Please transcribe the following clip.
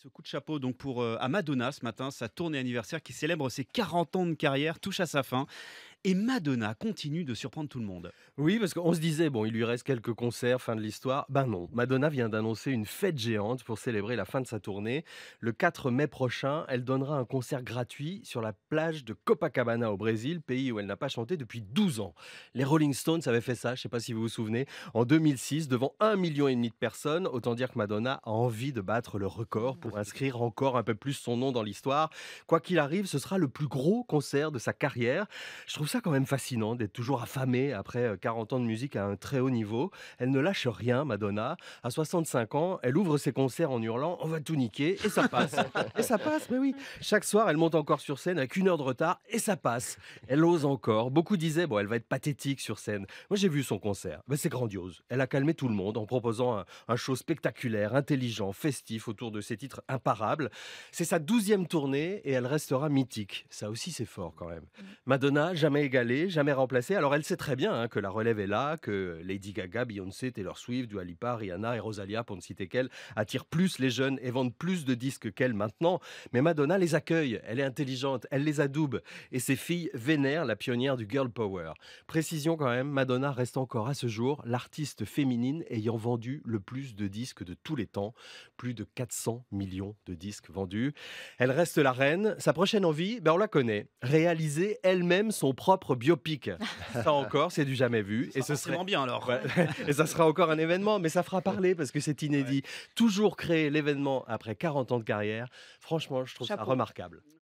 Ce coup de chapeau donc pour euh, Madonna ce matin, sa tournée anniversaire qui célèbre ses 40 ans de carrière touche à sa fin. Et Madonna continue de surprendre tout le monde. Oui, parce qu'on se disait, bon, il lui reste quelques concerts, fin de l'histoire. Ben non, Madonna vient d'annoncer une fête géante pour célébrer la fin de sa tournée. Le 4 mai prochain, elle donnera un concert gratuit sur la plage de Copacabana au Brésil, pays où elle n'a pas chanté depuis 12 ans. Les Rolling Stones avaient fait ça, je ne sais pas si vous vous souvenez, en 2006 devant un million et demi de personnes. Autant dire que Madonna a envie de battre le record pour inscrire encore un peu plus son nom dans l'histoire. Quoi qu'il arrive, ce sera le plus gros concert de sa carrière. Je trouve ça quand même fascinant d'être toujours affamée après 40 ans de musique à un très haut niveau. Elle ne lâche rien, Madonna. À 65 ans, elle ouvre ses concerts en hurlant On va tout niquer et ça passe. et ça passe, mais oui. Chaque soir, elle monte encore sur scène avec une heure de retard et ça passe. Elle ose encore. Beaucoup disaient Bon, elle va être pathétique sur scène. Moi, j'ai vu son concert. Mais c'est grandiose. Elle a calmé tout le monde en proposant un, un show spectaculaire, intelligent, festif autour de ses titres imparables. C'est sa douzième tournée et elle restera mythique. Ça aussi, c'est fort quand même. Mmh. Madonna, jamais jamais égalée, jamais remplacée. Alors elle sait très bien hein, que la relève est là, que Lady Gaga, Beyoncé, Taylor Swift, Dua Lipa, Rihanna et Rosalia, pour ne citer qu'elles, attirent plus les jeunes et vendent plus de disques qu'elle maintenant. Mais Madonna les accueille, elle est intelligente, elle les adoube et ses filles vénèrent la pionnière du girl power. Précision quand même, Madonna reste encore à ce jour l'artiste féminine ayant vendu le plus de disques de tous les temps, plus de 400 millions de disques vendus. Elle reste la reine, sa prochaine envie, ben on la connaît, réaliser elle-même son propre propre biopic. Ça encore, c'est du jamais vu. et ce serait bien alors. et ça sera encore un événement, mais ça fera parler parce que c'est inédit. Toujours créer l'événement après 40 ans de carrière, franchement, je trouve ça remarquable.